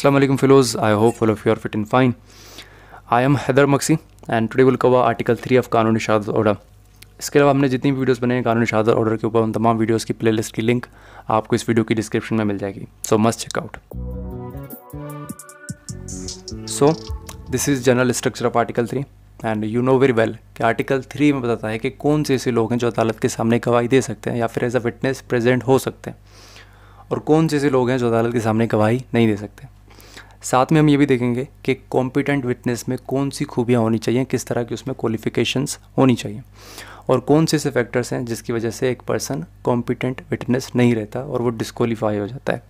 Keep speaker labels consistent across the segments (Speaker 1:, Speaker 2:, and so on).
Speaker 1: Assalamu fellows I hope all of you are fit and fine. I am Heather Maksi and today we'll cover Article 3 of कानूनी शहादत order इसके अलावा हमने जितनी भी videos बनाए कानूनी शहादत ऑर्डर के ऊपर उन तमाम वीडियोस की प्लेलिस्ट की लिंक आपको इस वीडियो की डिस्क्रिप्शन में मिल जाएगी so must check out so this is general structure of article three and you know very well कि आर्टिकल थ्री में बताता है कि कौन से ऐसे लोग हैं जो अदालत के सामने गवाही दे सकते हैं या फिर एज अ विटनेस प्रेजेंट हो सकते हैं और कौन से ऐसे लोग हैं जो अदालत के सामने गवाही नहीं दे सकते साथ में हम ये भी देखेंगे कि कॉम्पिटेंट विटनेस में कौन सी खूबियाँ होनी चाहिए किस तरह की उसमें क्वालिफिकेशंस होनी चाहिए और कौन से ऐसे फैक्टर्स हैं जिसकी वजह से एक पर्सन कॉम्पिटेंट विटनेस नहीं रहता और वो डिसक्वालीफाई हो जाता है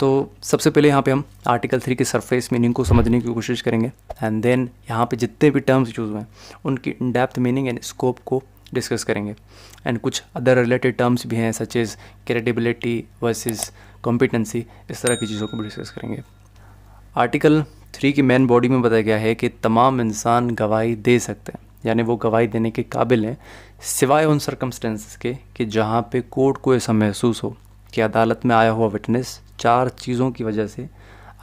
Speaker 1: तो सबसे पहले यहाँ पे हम आर्टिकल थ्री के सरफेस मीनिंग को समझने की कोशिश करेंगे एंड देन यहाँ पे जितने भी टर्म्स यूज़ हुए हैं उनकी in depth meaning and scope को डिस्कस करेंगे एंड कुछ अदर रिलेटेड टर्म्स भी हैं such as credibility versus competency इस तरह की चीज़ों को भी डिस्कस करेंगे आर्टिकल थ्री की मेन बॉडी में बताया गया है कि तमाम इंसान गवाही दे सकते हैं यानी वो गवाही देने के काबिल हैं सिवाय उन सर्कमस्टेंसेस के कि जहाँ पे कोर्ट को ऐसा महसूस हो कि अदालत में आया हुआ विटनेस चार चीज़ों की वजह से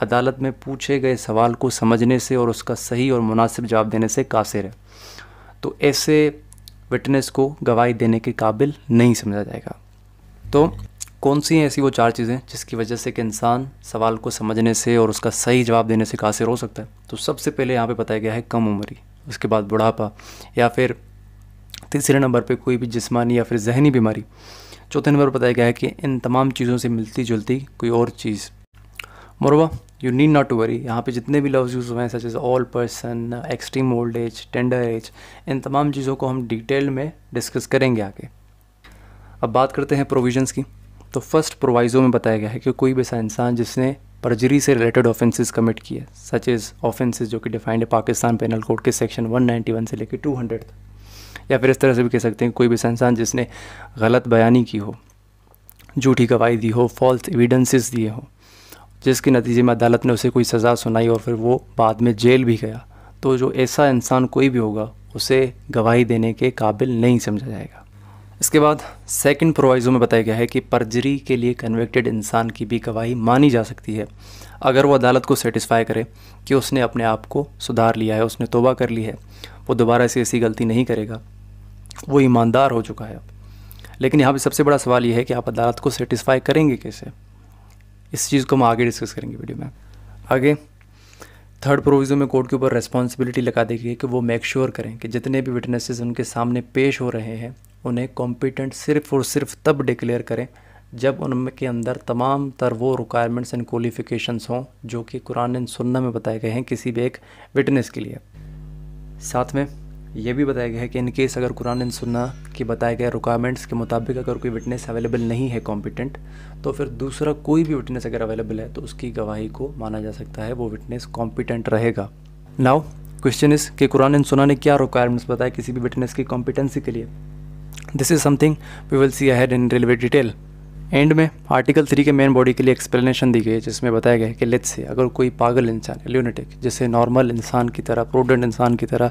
Speaker 1: अदालत में पूछे गए सवाल को समझने से और उसका सही और मुनासिब जवाब देने से कासिर है तो ऐसे विटनेस को गवाही देने के काबिल नहीं समझा जाएगा तो कौन सी हैं ऐसी वो चार चीज़ें जिसकी वजह से कि इंसान सवाल को समझने से और उसका सही जवाब देने से कासिर हो सकता है तो सबसे पहले यहाँ पे बताया गया है कम उम्र उसके बाद बुढ़ापा या फिर तीसरे नंबर पे कोई भी जिस्मानी या फिर जहनी बीमारी चौथे नंबर पर बताया गया है कि इन तमाम चीज़ों से मिलती जुलती कोई और चीज़ moreover you need not to worry यहाँ पे जितने भी लव्स यूज़ हुए हैं such as all person extreme old age tender age इन तमाम चीज़ों को हम डिटेल में डिस्कस करेंगे आगे अब बात करते हैं प्रोविजंस की तो फर्स्ट प्रोवाइज़ो में बताया गया है कि कोई भी ऐसा इंसान जिसने परजरी से रिलेटेड ऑफेंसेस कमिट किए सच इज़ ऑफेंसेस जो कि डिफाइंड है पाकिस्तान पेनल कोड के सेक्शन 191 से लेकर 200 तक या फिर इस तरह से भी कह सकते हैं कोई भी ऐसा इंसान जिसने गलत बयानी की हो झूठी गवाही दी हो फॉल्स एविडेंसेस दिए हो जिसके नतीजे में अदालत ने उसे कोई सज़ा सुनाई और फिर वो बाद में जेल भी गया तो जो ऐसा इंसान कोई भी होगा उसे गवाही देने के काबिल नहीं समझा जाएगा इसके बाद सेकंड प्रोवाइज़ो में बताया गया है कि पर्जरी के लिए कन्विक्टेड इंसान की भी गवाही मानी जा सकती है अगर वो अदालत को सेटिस्फाई करे कि उसने अपने आप को सुधार लिया है उसने तोबा कर ली है वो दोबारा से ऐसी गलती नहीं करेगा वो ईमानदार हो चुका है लेकिन यहाँ पर सबसे बड़ा सवाल ये है कि आप अदालत को सेटिस्फाई करेंगे कैसे इस चीज़ को हम आगे डिस्कस करेंगे वीडियो में आगे थर्ड प्रोविज़न में कोर्ट के ऊपर रेस्पॉन्सिबिलिटी लगा दी गई है कि वो मेक श्योर sure करें कि जितने भी विटनेसेस उनके सामने पेश हो रहे हैं उन्हें कॉम्पिटेंट सिर्फ और सिर्फ तब डिक्लेयर करें जब उनके अंदर तमाम तर वो रिक्वायरमेंट्स एंड क्वालिफिकेशंस हों जो कि कुरान एंड सुन्ना में बताए गए हैं किसी भी एक विटनेस के लिए साथ में यह भी बताया गया है कि इन केस अगर कुरान इन सुन्ना के बताए गए रिक्वायरमेंट्स के मुताबिक अगर कोई विटनेस अवेलेबल नहीं है कॉम्पिटेंट तो फिर दूसरा कोई भी विटनेस अगर अवेलेबल है तो उसकी गवाही को माना जा सकता है वो विटनेस कॉम्पिटेंट रहेगा नाउ क्वेश्चन इज कि कुरान इन सुना ने क्या रिक्वायरमेंट्स बताए किसी भी विटनेस की कॉम्पिटेंसी के लिए this is something we will see ahead in railway detail and में आर्टिकल थ्री के मेन बॉडी के लिए एक्सप्लेनेशन दी गई है जिसमें बताया गया है कि लेट्स से अगर कोई पागल इंसान ल्यूनेटिक जिसे नॉर्मल इंसान की तरह प्रोडेंट इंसान की तरह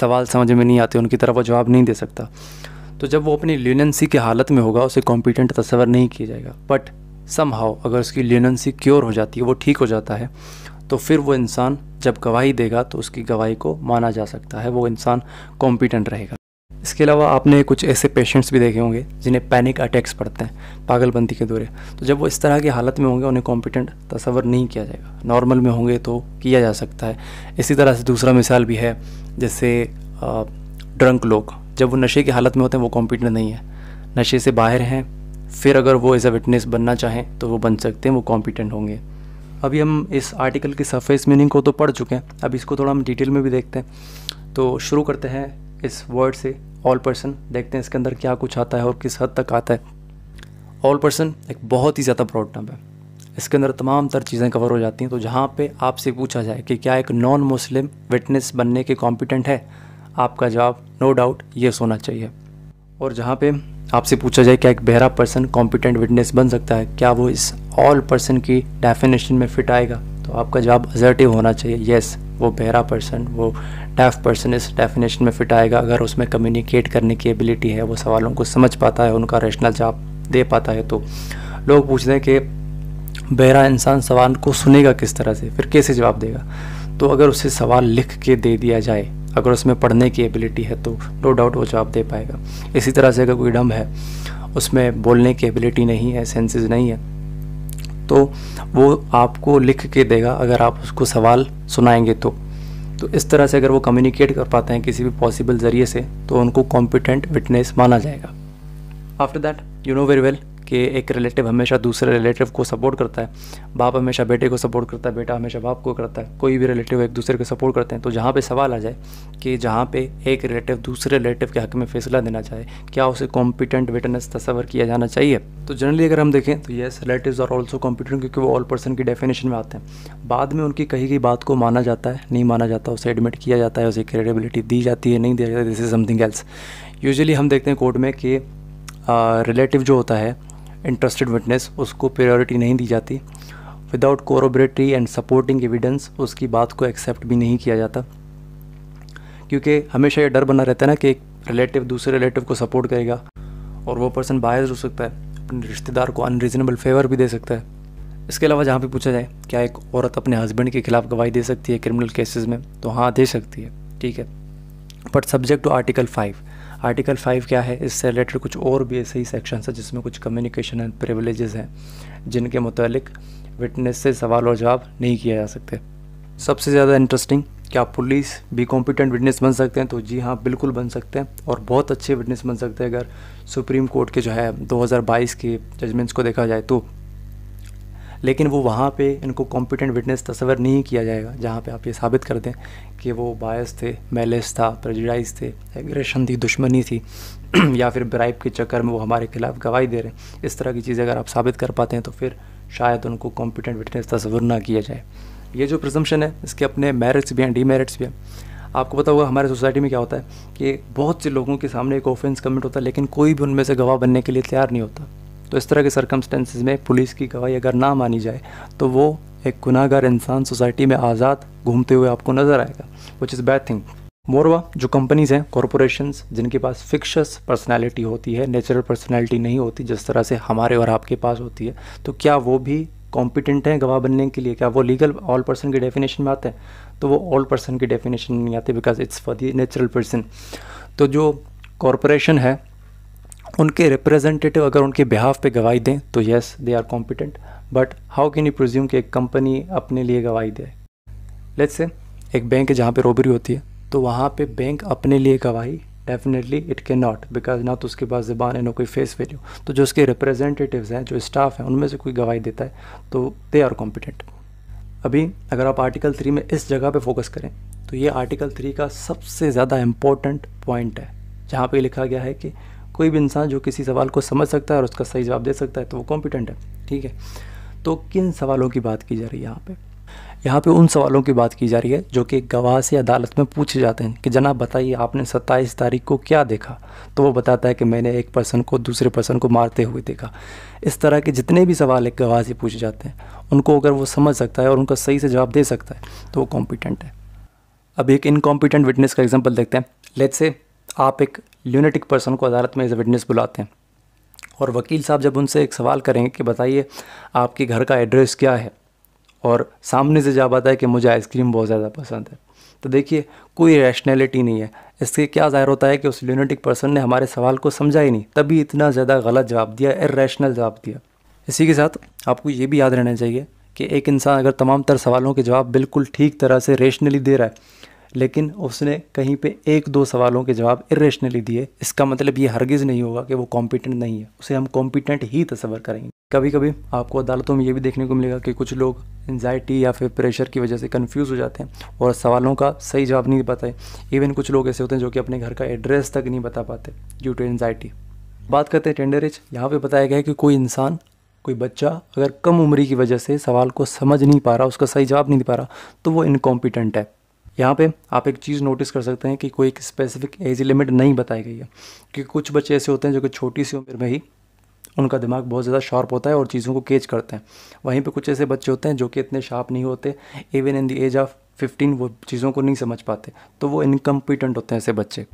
Speaker 1: सवाल समझ में नहीं आते उनकी तरह वो जवाब नहीं दे सकता तो जब वो अपनी ल्यूनेंसी की हालत में होगा उसे कॉम्पिटेंट तस्वर नहीं किया जाएगा बट सम अगर उसकी ल्यूनेंसी क्योर हो जाती है वो ठीक हो जाता है तो फिर वो इंसान जब गवाही देगा तो उसकी गवाही को माना जा सकता है वो इंसान कॉम्पिटेंट रहेगा इसके अलावा आपने कुछ ऐसे पेशेंट्स भी देखे होंगे जिन्हें पैनिक अटैक्स पड़ते हैं पागलबंदी के दौरे तो जब वो इस तरह की हालत में होंगे उन्हें कॉम्पिटेंट तस्वर नहीं किया जाएगा नॉर्मल में होंगे तो किया जा सकता है इसी तरह से दूसरा मिसाल भी है जैसे ड्रंक लोग जब वो नशे की हालत में होते हैं वो कॉम्पिटेंट नहीं है नशे से बाहर हैं फिर अगर वो एज अ विटनेस बनना चाहें तो वो बन सकते हैं वो कॉम्पिटेंट होंगे अभी हम इस आर्टिकल की सरफेस मीनिंग को तो पढ़ चुके हैं अब इसको थोड़ा हम डिटेल में भी देखते हैं तो शुरू करते हैं इस वर्ड से ऑल पर्सन देखते हैं इसके अंदर क्या कुछ आता है और किस हद तक आता है ऑल पर्सन एक बहुत ही ज़्यादा ब्रॉड टर्म है इसके अंदर तमाम तर चीज़ें कवर हो जाती हैं तो जहाँ पे आपसे पूछा जाए कि क्या एक नॉन मुस्लिम विटनेस बनने के कॉम्पिटेंट है आपका जवाब नो डाउट ये होना चाहिए और जहाँ पे आपसे पूछा जाए क्या एक बहरा पर्सन कॉम्पिटेंट विटनेस बन सकता है क्या वो इस ऑल पर्सन की डेफिनेशन में फिट आएगा तो आपका जवाब अजर्टिव होना चाहिए येस वो बहरा पर्सन वो डेफ पर्सन इस डेफिनेशन में फिट आएगा अगर उसमें कम्युनिकेट करने की एबिलिटी है वो सवालों को समझ पाता है उनका रेशनल जवाब दे पाता है तो लोग पूछते हैं कि बहरा इंसान सवाल को सुनेगा किस तरह से फिर कैसे जवाब देगा तो अगर उसे सवाल लिख के दे दिया जाए अगर उसमें पढ़ने की एबिलिटी है तो नो डाउट वो जवाब दे पाएगा इसी तरह से अगर कोई डम है उसमें बोलने की एबिलिटी नहीं है सेंसेस नहीं है तो वो आपको लिख के देगा अगर आप उसको सवाल सुनाएंगे तो तो इस तरह से अगर वो कम्युनिकेट कर पाते हैं किसी भी पॉसिबल ज़रिए से तो उनको कॉम्पिटेंट विटनेस माना जाएगा after that you know very well कि एक रिलेटिव हमेशा दूसरे रिलेटिव को सपोर्ट करता है बाप हमेशा बेटे को सपोर्ट करता है बेटा हमेशा बाप को करता है कोई भी रिलेटिव एक दूसरे को सपोर्ट करते हैं तो जहाँ पे सवाल आ जाए कि जहाँ पे एक रिलेटिव दूसरे रिलेटिव के हक में फैसला देना चाहे क्या उसे कॉम्पिटेंट विटनेस तस्वर किया जाना चाहिए तो जनरली अगर हम देखें तो yes relative are also competent क्योंकि वो ऑल पर्सन की डेफिनेशन में आते हैं बाद में उनकी कही गई बात को माना जाता है नहीं माना जाता उसे एडमिट किया जाता है उसे क्रेडिबिलिटी दी जाती है नहीं दिया जाता this is something else usually हम देखते हैं कोर्ट में कि रिलेटिव जो होता है इंटरेस्टेड विटनेस उसको प्रायोरिटी नहीं दी जाती without corroboratory and supporting evidence उसकी बात को एक्सेप्ट भी नहीं किया जाता क्योंकि हमेशा ये डर बना रहता है ना कि एक रिलेटिव दूसरे रिलेटिव को सपोर्ट करेगा और वो पर्सन बायस हो सकता है अपने रिश्तेदार को अनरीजनेबल फेवर भी दे सकता है इसके अलावा जहाँ भी पूछा जाए क्या एक औरत अपने हस्बैंड के खिलाफ गवाही दे सकती है क्रिमिनल केसेस में तो हाँ दे सकती है ठीक है but subject to article five article five क्या है इससे रिलेटेड कुछ और भी ऐसे ही सेक्शन है जिसमें कुछ कम्युनिकेशन एंड प्रिवलेज हैं जिनके मुतलिक विटनेस से सवाल और जवाब नहीं किया जा सकते सबसे ज़्यादा इंटरेस्टिंग क्या पुलिस भी कॉम्पिटेंट विटनेस बन सकते हैं तो जी हाँ बिल्कुल बन सकते हैं और बहुत अच्छे विटनेस बन सकते हैं अगर सुप्रीम कोर्ट के जो है 2022 के जजमेंट्स को देखा जाए तो लेकिन वो वहाँ पे इनको कॉम्पिटेंट विटनेस तस्वर नहीं किया जाएगा जहाँ पे आप ये साबित कर दें कि वो बायस थे मेलेस था प्रजाइज थे एग्रेशन थी दुश्मनी थी या फिर ब्राइब के चक्कर में वो हमारे खिलाफ गवाही दे रहे हैं इस तरह की चीज़ें अगर आप साबित कर पाते हैं तो फिर शायद उनको कॉम्पिटेंट विटनेस तस्वर ना किया जाए ये जो प्रजम्पन है इसके अपने मेरिट्स भी हैं डीमेरिट्स भी हैं आपको पता होगा हमारे सोसाइटी में क्या होता है कि बहुत से लोगों के सामने एक ऑफेंस कमिट होता है लेकिन कोई भी उनमें से गवाह बनने के लिए तैयार नहीं होता तो इस तरह के सरकमस्टेंसेज में पुलिस की गवाही अगर ना मानी जाए तो वो एक गुनाहगार इंसान सोसाइटी में आज़ाद घूमते हुए आपको नज़र आएगा which is bad thing moreover जो कंपनीज़ हैं कॉरपोरेशंस जिनके पास फिक्शस पर्सनैलिटी होती है नेचुरल पर्सनैलिटी नहीं होती जिस तरह से हमारे और आपके पास होती है तो क्या वो भी कॉम्पिटेंट हैं गवाह बनने के लिए क्या वो लीगल ऑल पर्सन की डेफिनेशन में आते हैं तो वो ऑल पर्सन की डेफिनेशन नहीं आते because it's for the natural person तो जो कॉरपोरेशन है उनके रिप्रेजेंटेटिव अगर उनके बिहाफ पे गवाही दें तो yes they are competent but how can you presume कि एक कंपनी अपने लिए गवाही दे लेट्स से एक बैंक है जहाँ पे रोबरी होती है तो वहाँ पे बैंक अपने लिए गवाही definitely it cannot because ना तो उसके पास ज़बान है ना कोई फेस वैल्यू तो जो उसके रिप्रेजेंटेटिव हैं जो स्टाफ हैं उनमें से कोई गवाही देता है तो दे आर कॉम्पिटेंट अभी अगर आप आर्टिकल थ्री में इस जगह पर फोकस करें तो ये आर्टिकल थ्री का सबसे ज़्यादा इम्पोर्टेंट पॉइंट है जहाँ पर लिखा गया है कि कोई भी इंसान जो किसी सवाल को समझ सकता है और उसका सही जवाब दे सकता है तो वो कॉम्पिटेंट है ठीक है तो किन सवालों की बात की जा रही है यहाँ पे यहाँ पे उन सवालों की बात की जा रही है जो कि गवाह से अदालत में पूछे जाते हैं कि जनाब बताइए आपने सत्ताईस तारीख को क्या देखा तो वो बताता है कि मैंने एक पर्सन को दूसरे पर्सन को मारते हुए देखा इस तरह के जितने भी सवाल एक गवाह से पूछे जाते हैं उनको अगर वो समझ सकता है और उनका सही से जवाब दे सकता है तो वो कॉम्पिटेंट है अब एक इनकॉम्पिटेंट विटनेस का एग्जाम्पल देखते हैं लेट से आप एक ल्यूनेटिक पर्सन को अदालत में एज ए विटनेस बुलाते हैं और वकील साहब जब उनसे एक सवाल करेंगे कि बताइए आपके घर का एड्रेस क्या है और सामने से जवाब आता है कि मुझे आइसक्रीम बहुत ज़्यादा पसंद है तो देखिए कोई रैशनैलिटी नहीं है इससे क्या ज़ाहिर होता है कि उस ल्यूनेटिक पर्सन ने हमारे सवाल को समझा ही नहीं तभी इतना ज़्यादा गलत जवाब दिया इरेशनल जवाब दिया इसी के साथ आपको ये भी याद रहना चाहिए कि एक इंसान अगर तमाम तर सवालों के जवाब बिल्कुल ठीक तरह से रेशनली दे रहा है लेकिन उसने कहीं पे एक दो सवालों के जवाब इरेशनली दिए इसका मतलब ये हरगिज़ नहीं होगा कि वो कॉम्पिटेंट नहीं है उसे हम कॉम्पिटेंट ही तस्वर करेंगे कभी कभी आपको अदालतों में ये भी देखने को मिलेगा कि कुछ लोग एनजाइटी या फिर प्रेशर की वजह से कन्फ्यूज़ हो जाते हैं और सवालों का सही जवाब नहीं पता है इवन कुछ लोग ऐसे होते हैं जो कि अपने घर का एड्रेस तक नहीं बता पाते ड्यू टू एनजाइटी बात करते हैं टेंडर एज यहाँ पे बताया गया है कि कोई इंसान कोई बच्चा अगर कम उम्री की वजह से सवाल को समझ नहीं पा रहा उसका सही जवाब नहीं दे पा रहा तो वो इनकॉम्पिटेंट है यहाँ पे आप एक चीज़ नोटिस कर सकते हैं कि कोई एक स्पेसिफिक एज लिमिट नहीं बताई गई है कि कुछ बच्चे ऐसे होते हैं जो कि छोटी सी उम्र में ही उनका दिमाग बहुत ज़्यादा शार्प होता है और चीज़ों को कैच करते हैं वहीं पे कुछ ऐसे बच्चे होते हैं जो कि इतने शार्प नहीं होते even in the age of fifteen वो चीज़ों को नहीं समझ पाते तो वो इनकम्पिटेंट होते हैं ऐसे बच्चे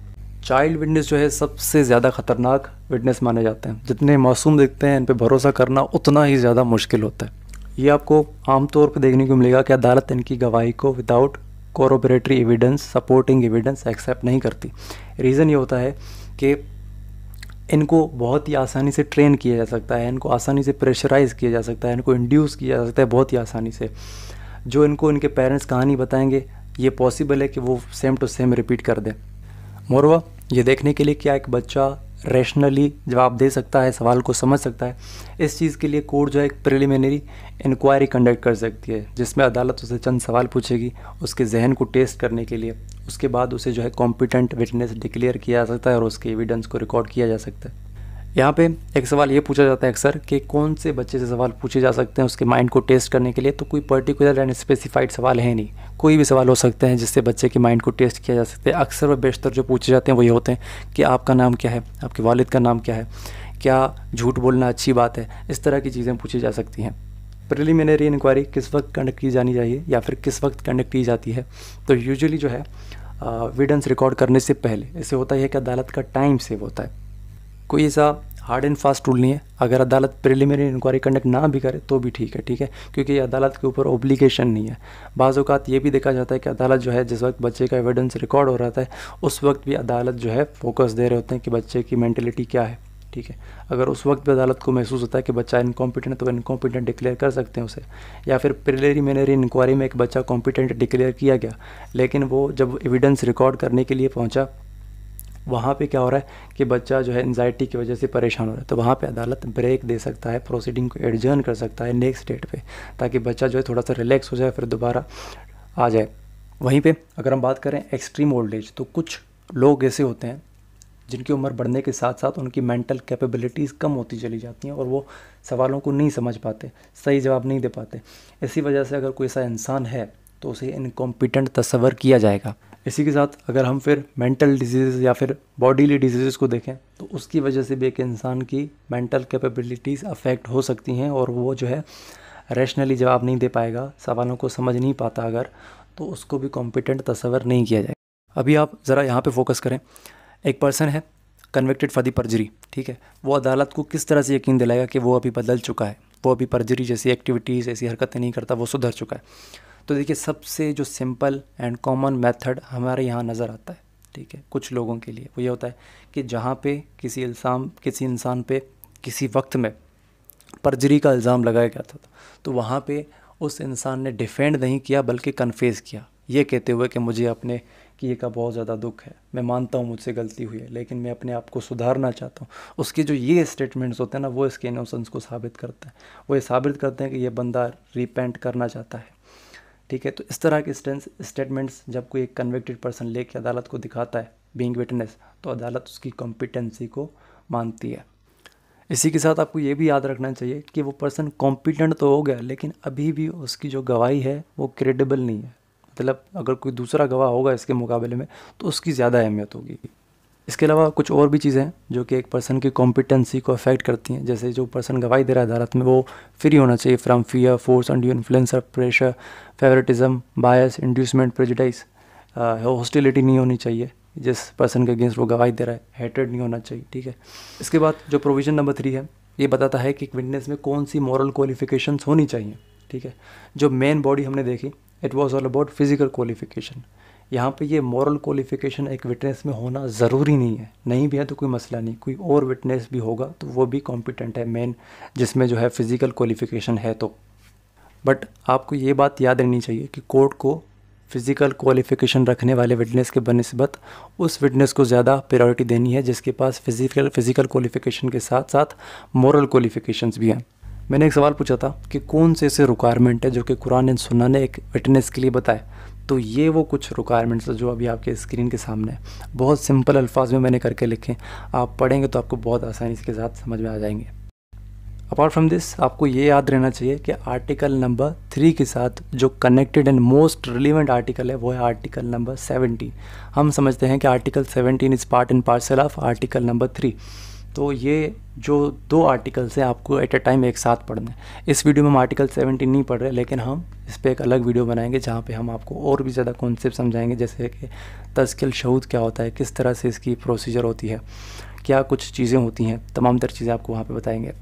Speaker 1: चाइल्ड विटनेस जो है सबसे ज़्यादा ख़तरनाक विटनेस माने जाते हैं जितने मासूम दिखते हैं इन पर भरोसा करना उतना ही ज़्यादा मुश्किल होता है ये आपको आमतौर पर देखने को मिलेगा कि अदालत इनकी गवाही को without corroboratory evidence supporting evidence accept नहीं करती रीज़न ये होता है कि इनको बहुत ही आसानी से ट्रेन किया जा सकता है इनको आसानी से प्रेशराइज किया जा सकता है इनको इंड्यूस किया जा सकता है बहुत ही आसानी से जो इनको इनके पेरेंट्स कहानी बताएंगे ये पॉसिबल है कि वो सेम टू सेम रिपीट कर दें मोरवा ये देखने के लिए क्या एक बच्चा रैशनली जवाब दे सकता है सवाल को समझ सकता है इस चीज़ के लिए कोर्ट जो है एक प्रिलिमिनरी इंक्वायरी कंडक्ट कर सकती है जिसमें अदालत उसे चंद सवाल पूछेगी उसके जहन को टेस्ट करने के लिए उसके बाद उसे जो है कॉम्पिटेंट विटनेस डिक्लेयर किया जा सकता है और उसके एविडेंस को रिकॉर्ड किया जा सकता है यहाँ पे एक सवाल ये पूछा जाता है अक्सर कि कौन से बच्चे से सवाल पूछे जा सकते हैं उसके माइंड को टेस्ट करने के लिए तो कोई पर्टिकुलर एंड स्पेसिफाइड सवाल है नहीं कोई भी सवाल हो सकते हैं जिससे बच्चे के माइंड को टेस्ट किया जा सकता है अक्सर व बेशतर जो पूछे जाते हैं वही होते हैं कि आपका नाम क्या है आपके वालिद का नाम क्या है क्या झूठ बोलना अच्छी बात है इस तरह की चीज़ें पूछी जा सकती हैं प्रिलिमिनरी इंक्वायरी किस वक्त कंडक्ट की जानी चाहिए या फिर किस वक्त कंडक्ट की जाती है तो यूजुअली जो है विडेंस रिकॉर्ड करने से पहले ऐसे होता है कि अदालत का टाइम सेव होता है कोई ऐसा हार्ड एंड फास्ट रूल नहीं है अगर अदालत प्रिलिमिनरी इंक्वायरी कंडक्ट ना भी करे तो भी ठीक है ठीक है क्योंकि अदालत के ऊपर ओब्लिगेशन नहीं है बाज़ अवत ये भी देखा जाता है कि अदालत जो है जिस वक्त बच्चे का एविडेंस रिकॉर्ड हो रहा है उस वक्त भी अदालत जो है फोकस दे रहे होते हैं कि बच्चे की मैंटेलिटी क्या है ठीक है अगर उस वक्त भी अदालत को महसूस होता है कि बच्चा इनकॉम्पिटेंट है तो इनकॉम्पिटेंट डिक्लेयर कर सकते हैं उसे या फिर प्रिलिमिनरी इंक्वायरी में एक बच्चा कॉम्पिटेंट डिक्लेयर किया गया लेकिन वो जब एविडेंस रिकॉर्ड करने के लिए पहुँचा वहाँ पे क्या हो रहा है कि बच्चा जो है एनजाइटी की वजह से परेशान हो रहा है तो वहाँ पे अदालत ब्रेक दे सकता है प्रोसीडिंग को एडजर्न कर सकता है नेक्स्ट डेट पे ताकि बच्चा जो है थोड़ा सा रिलैक्स हो जाए फिर दोबारा आ जाए वहीं पे अगर हम बात करें एक्सट्रीम ओल्ड एज तो कुछ लोग ऐसे होते हैं जिनकी उम्र बढ़ने के साथ साथ उनकी मेंटल कैपेबिलिटीज़ कम होती चली जाती हैं और वो सवालों को नहीं समझ पाते सही जवाब नहीं दे पाते इसी वजह से अगर कोई ऐसा इंसान है तो उसे इनकॉम्पिटेंट तस्वर किया जाएगा इसी के साथ अगर हम फिर मेंटल डिजीज़ या फिर बॉडीली डिजीज़ को देखें तो उसकी वजह से भी एक इंसान की मेंटल कैपेबिलिटीज़ अफेक्ट हो सकती हैं और वो जो है रैशनली जवाब नहीं दे पाएगा सवालों को समझ नहीं पाता अगर तो उसको भी कॉम्पिटेंट तस्वर नहीं किया जाएगा अभी आप ज़रा यहाँ पर फोकस करें एक पर्सन है कन्विक्टेड फॉर दी पर्जरी ठीक है वो अदालत को किस तरह से यकीन दिलाएगा कि वो अभी बदल चुका है वो अभी पर्जरी जैसी एक्टिविटीज़ ऐसी हरकतें नहीं करता वो सुधर चुका है तो देखिए सबसे जो सिंपल एंड कॉमन मेथड हमारे यहाँ नज़र आता है ठीक है कुछ लोगों के लिए वो ये होता है कि जहाँ पे किसी इल्ज़ाम किसी इंसान पे किसी वक्त में परजरी का इल्ज़ाम लगाया गया था तो वहाँ पे उस इंसान ने डिफेंड नहीं किया बल्कि कन्फेज़ किया ये कहते हुए कि मुझे अपने किए का बहुत ज़्यादा दुख है मैं मानता हूँ मुझसे गलती हुई है लेकिन मैं अपने आप को सुधारना चाहता हूँ उसके जो ये स्टेटमेंट्स होते हैं ना वो इसके इनोसेंस को साबित करते हैं वो ये साबित करते हैं कि ये बंदा रिपेंट करना चाहता है ठीक है तो इस तरह के स्टेटमेंट्स जब कोई एक कन्विक्टेड पर्सन लेके अदालत को दिखाता है बींग विटनेस तो अदालत उसकी कॉम्पिटेंसी को मानती है इसी के साथ आपको ये भी याद रखना चाहिए कि वो पर्सन कॉम्पिटेंट तो हो गया लेकिन अभी भी उसकी जो गवाही है वो क्रेडिबल नहीं है मतलब अगर कोई दूसरा गवाह होगा इसके मुकाबले में तो उसकी ज़्यादा अहमियत होगी इसके अलावा कुछ और भी चीज़ें जो कि एक पर्सन की कॉम्पिटेंसी को अफेक्ट करती हैं जैसे जो पर्सन गवाही दे रहा है अदालत में वो फ्री होना चाहिए from fear force undue influencer pressure favouritism bias inducement prejudice hostility नहीं होनी चाहिए जिस पर्सन के अगेंस्ट वो गवाही दे रहा है हेटेड नहीं होना चाहिए ठीक है इसके बाद जो प्रोविज़न नंबर थ्री है ये बताता है कि विटनेस में कौन सी मॉरल क्वालिफिकेशंस होनी चाहिए ठीक है जो मेन बॉडी हमने देखी it was all about physical qualification यहाँ पे ये मॉरल क्वालिफिकेशन एक विटनेस में होना ज़रूरी नहीं है नहीं भी है तो कोई मसला नहीं कोई और विटनेस भी होगा तो वो भी कॉम्पिटेंट है मेन जिसमें जो है फ़िज़िकल क्वालिफिकेशन है तो बट आपको ये बात याद रहनी चाहिए कि कोर्ट को फ़िज़िकल क्वालिफिकेशन रखने वाले विटनेस के बनस्बत उस विटनेस को ज़्यादा प्रायोरिटी देनी है जिसके पास फ़िज़िकल फ़िज़िकल क्वालिफिकेशन के साथ साथ मॉरल क्वालिफिकेशन भी हैं मैंने एक सवाल पूछा था कि कौन से ऐसे रिक्वायरमेंट है जो कि कुरान सुना ने एक विटनेस के लिए बताया तो ये वो कुछ रिक्वायरमेंट्स जो अभी आपके स्क्रीन के सामने हैं बहुत सिंपल अल्फाज में मैंने करके लिखे आप पढ़ेंगे तो आपको बहुत आसानी के साथ समझ में आ जाएंगे अपार्ट फ्रॉम दिस आपको ये याद रहना चाहिए कि आर्टिकल नंबर थ्री के साथ जो connected and most relevant article है वो है आर्टिकल नंबर सेवनटीन हम समझते हैं कि article seventeen is part and parcel of article number three तो ये जो दो आर्टिकल्स हैं आपको एट ए टाइम एक साथ पढ़ना है इस वीडियो में हम आर्टिकल 17 नहीं पढ़ रहे लेकिन हम इस पर एक अलग वीडियो बनाएंगे जहाँ पे हम आपको और भी ज़्यादा कॉन्सेप्ट समझाएंगे जैसे कि तस्किल शहूद क्या होता है किस तरह से इसकी प्रोसीजर होती है क्या कुछ चीज़ें होती हैं तमाम तर चीज़ें आपको वहाँ पर बताएंगे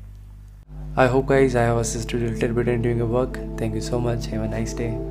Speaker 1: I hope guys I have assisted related and doing work thank you so much have a nice day